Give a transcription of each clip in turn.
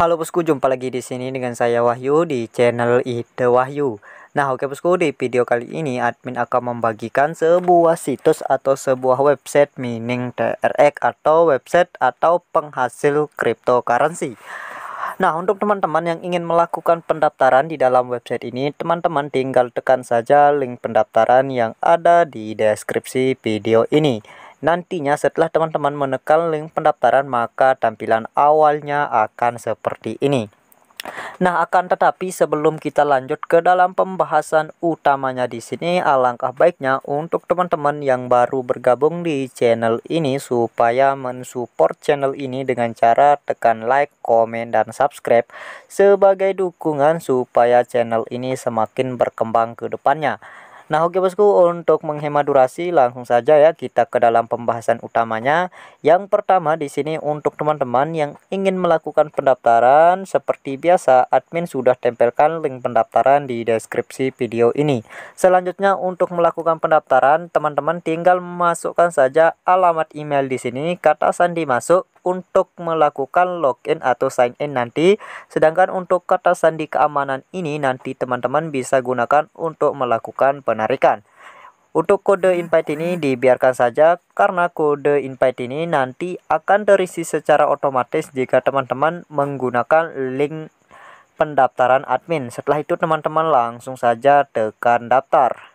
Halo bosku, jumpa lagi di sini dengan saya Wahyu di channel Ide Wahyu. Nah, oke bosku, di video kali ini admin akan membagikan sebuah situs atau sebuah website mining TRX atau website atau penghasil cryptocurrency. Nah, untuk teman-teman yang ingin melakukan pendaftaran di dalam website ini, teman-teman tinggal tekan saja link pendaftaran yang ada di deskripsi video ini. Nantinya setelah teman-teman menekan link pendaftaran maka tampilan awalnya akan seperti ini. Nah, akan tetapi sebelum kita lanjut ke dalam pembahasan utamanya di sini, alangkah baiknya untuk teman-teman yang baru bergabung di channel ini supaya mensupport channel ini dengan cara tekan like, komen, dan subscribe sebagai dukungan supaya channel ini semakin berkembang ke depannya. Nah oke bosku untuk menghemat durasi langsung saja ya kita ke dalam pembahasan utamanya. Yang pertama di sini untuk teman-teman yang ingin melakukan pendaftaran seperti biasa admin sudah tempelkan link pendaftaran di deskripsi video ini. Selanjutnya untuk melakukan pendaftaran teman-teman tinggal masukkan saja alamat email di sini kata sandi masuk untuk melakukan login atau sign in nanti. Sedangkan untuk kata sandi keamanan ini nanti teman-teman bisa gunakan untuk melakukan penarikan. Untuk kode hmm, invite ini dibiarkan saja karena kode invite ini nanti akan terisi secara otomatis jika teman-teman menggunakan link pendaftaran admin. Setelah itu teman-teman langsung saja tekan daftar.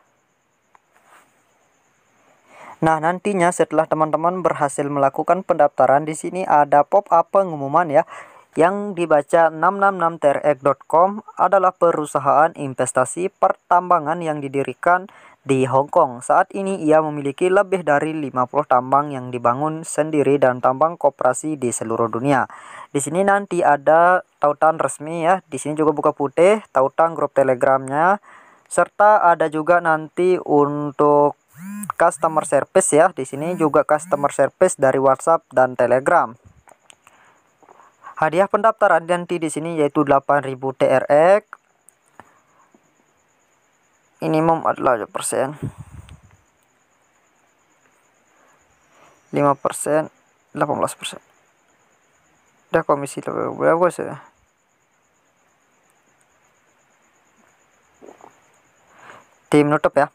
Nah, nantinya setelah teman-teman berhasil melakukan pendaftaran di sini ada pop-up pengumuman ya yang dibaca 666trx.com e adalah perusahaan investasi pertambangan yang didirikan di Hong Kong. Saat ini ia memiliki lebih dari 50 tambang yang dibangun sendiri dan tambang koperasi di seluruh dunia. Di sini nanti ada tautan resmi ya. Di sini juga buka putih, tautan grup telegramnya serta ada juga nanti untuk customer service ya. Di sini juga customer service dari WhatsApp dan Telegram. Hadiah pendaftaran nanti di sini yaitu 8000 TRX. Minimum adalah persen. 5 persen, 18 persen. Dah komisi lebih bagus ya. Tim nutup ya.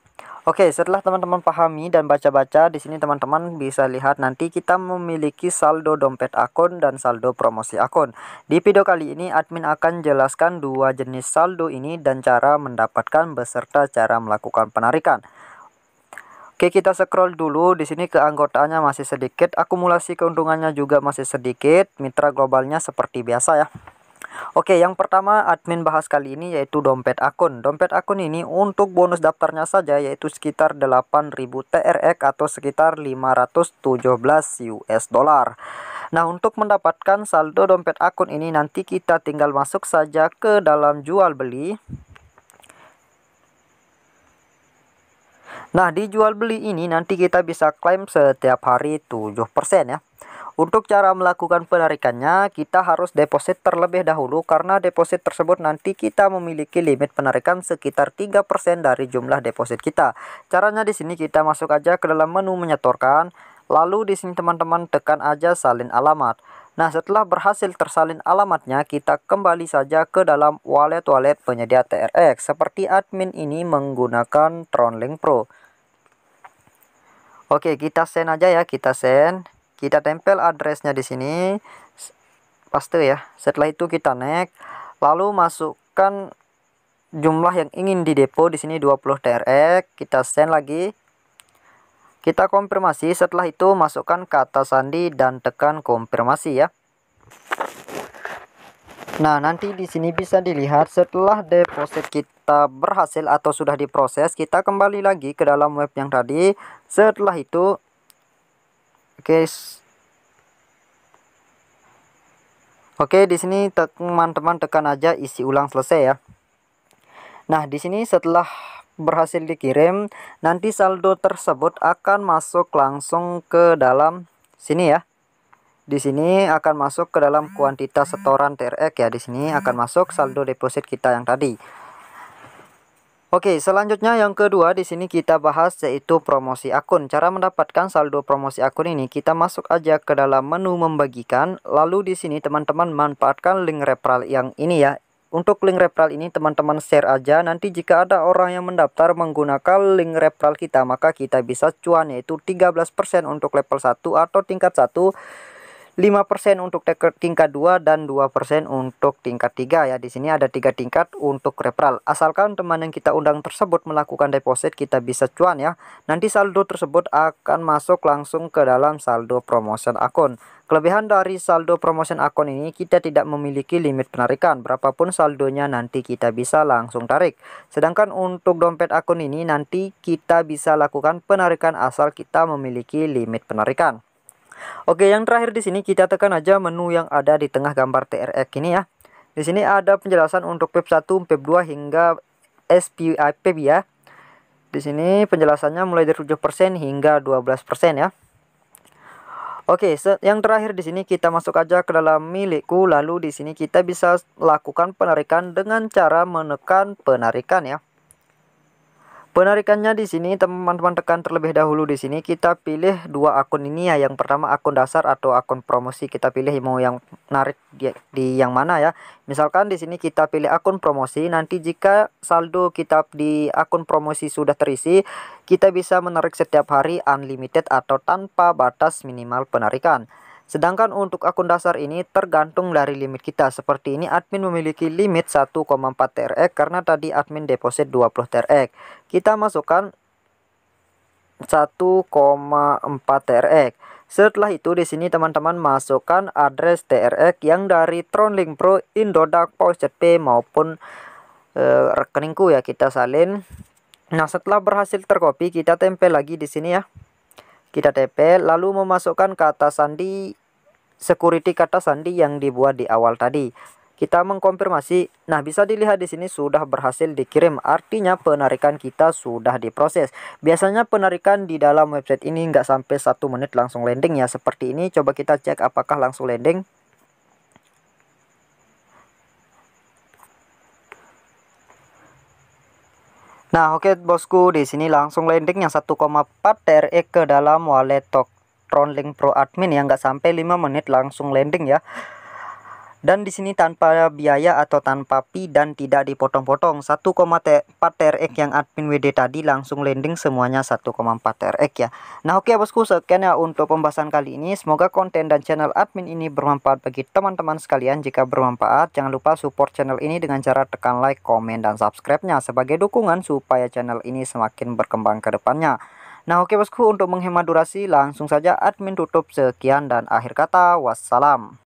Oke, setelah teman-teman pahami dan baca-baca, di sini teman-teman bisa lihat nanti kita memiliki saldo dompet akun dan saldo promosi akun. Di video kali ini, admin akan jelaskan dua jenis saldo ini dan cara mendapatkan beserta cara melakukan penarikan. Oke, kita scroll dulu. Di sini keanggotaannya masih sedikit, akumulasi keuntungannya juga masih sedikit, mitra globalnya seperti biasa ya. Oke, yang pertama admin bahas kali ini yaitu dompet akun. Dompet akun ini untuk bonus daftarnya saja yaitu sekitar 8000 TRX atau sekitar 517 US dollar. Nah, untuk mendapatkan saldo dompet akun ini nanti kita tinggal masuk saja ke dalam jual beli. Nah, di jual beli ini nanti kita bisa klaim setiap hari 7% ya. Untuk cara melakukan penarikannya, kita harus deposit terlebih dahulu karena deposit tersebut nanti kita memiliki limit penarikan sekitar 3% dari jumlah deposit kita. Caranya di sini kita masuk aja ke dalam menu menyetorkan, lalu di sini teman-teman tekan aja salin alamat. Nah, setelah berhasil tersalin alamatnya, kita kembali saja ke dalam wallet-wallet penyedia TRX seperti admin ini menggunakan Tronlink Pro. Oke, kita send aja ya, kita send. Kita tempel addressnya di sini. Paste ya. Setelah itu kita next. Lalu masukkan jumlah yang ingin di depo di sini 20 TRX. Kita send lagi. Kita konfirmasi. Setelah itu masukkan kata sandi dan tekan konfirmasi ya. Nah, nanti di sini bisa dilihat setelah deposit kita berhasil atau sudah diproses, kita kembali lagi ke dalam web yang tadi. Setelah itu, Oke. Oke, okay, di sini teman-teman tekan aja isi ulang selesai ya. Nah, di sini setelah berhasil dikirim, nanti saldo tersebut akan masuk langsung ke dalam sini ya. Di sini akan masuk ke dalam kuantitas setoran TRX ya. Di sini akan masuk saldo deposit kita yang tadi. Oke, selanjutnya yang kedua di sini kita bahas yaitu promosi akun. Cara mendapatkan saldo promosi akun ini kita masuk aja ke dalam menu membagikan. Lalu di sini teman-teman manfaatkan link referral yang ini ya. Untuk link referral ini teman-teman share aja nanti jika ada orang yang mendaftar menggunakan link referral kita maka kita bisa cuan yaitu 13% untuk level 1 atau tingkat 1 5% untuk tingkat 2 dan 2% untuk tingkat 3 ya. Di sini ada tiga tingkat untuk referral. Asalkan teman yang kita undang tersebut melakukan deposit kita bisa cuan ya. Nanti saldo tersebut akan masuk langsung ke dalam saldo promotion akun. Kelebihan dari saldo promotion akun ini kita tidak memiliki limit penarikan. Berapapun saldonya nanti kita bisa langsung tarik. Sedangkan untuk dompet akun ini nanti kita bisa lakukan penarikan asal kita memiliki limit penarikan. Oke, yang terakhir di sini kita tekan aja menu yang ada di tengah gambar TRX ini ya. Di sini ada penjelasan untuk PEP 1, PEP 2 hingga SPIP ya. Di sini penjelasannya mulai dari 7% hingga 12% ya. Oke, yang terakhir di sini kita masuk aja ke dalam milikku lalu di sini kita bisa lakukan penarikan dengan cara menekan penarikan ya. Penarikannya di sini teman-teman tekan terlebih dahulu di sini kita pilih dua akun ini ya. Yang pertama akun dasar atau akun promosi kita pilih mau yang narik di, di yang mana ya. Misalkan di sini kita pilih akun promosi. Nanti jika saldo kita di akun promosi sudah terisi, kita bisa menarik setiap hari unlimited atau tanpa batas minimal penarikan. Sedangkan untuk akun dasar ini tergantung dari limit kita. Seperti ini admin memiliki limit 1,4 TRX karena tadi admin deposit 20 TRX. Kita masukkan 1,4 TRX. Setelah itu di sini teman-teman masukkan address TRX yang dari Tronlink Pro, Indodax, PowerZP maupun e, rekeningku ya kita salin. Nah, setelah berhasil tercopy kita tempel lagi di sini ya. Kita TP lalu memasukkan kata sandi security kata sandi yang dibuat di awal tadi. Kita mengkonfirmasi. Nah, bisa dilihat di sini sudah berhasil dikirim. Artinya penarikan kita sudah diproses. Biasanya penarikan di dalam website ini nggak sampai satu menit langsung landing ya. Seperti ini, coba kita cek apakah langsung landing. Nah oke okay, bosku di sini langsung landing yang 1,4 TRX e ke dalam wallet Tronlink Pro Admin yang nggak sampai 5 menit langsung landing ya dan di sini tanpa biaya atau tanpa fee dan tidak dipotong-potong 1,4 TRX yang admin WD tadi langsung landing semuanya 1,4 TRX ya. Nah oke okay, ya, bosku sekian ya untuk pembahasan kali ini. Semoga konten dan channel admin ini bermanfaat bagi teman-teman sekalian. Jika bermanfaat jangan lupa support channel ini dengan cara tekan like, komen, dan subscribe-nya sebagai dukungan supaya channel ini semakin berkembang ke depannya. Nah oke okay, bosku untuk menghemat durasi langsung saja admin tutup sekian dan akhir kata wassalam.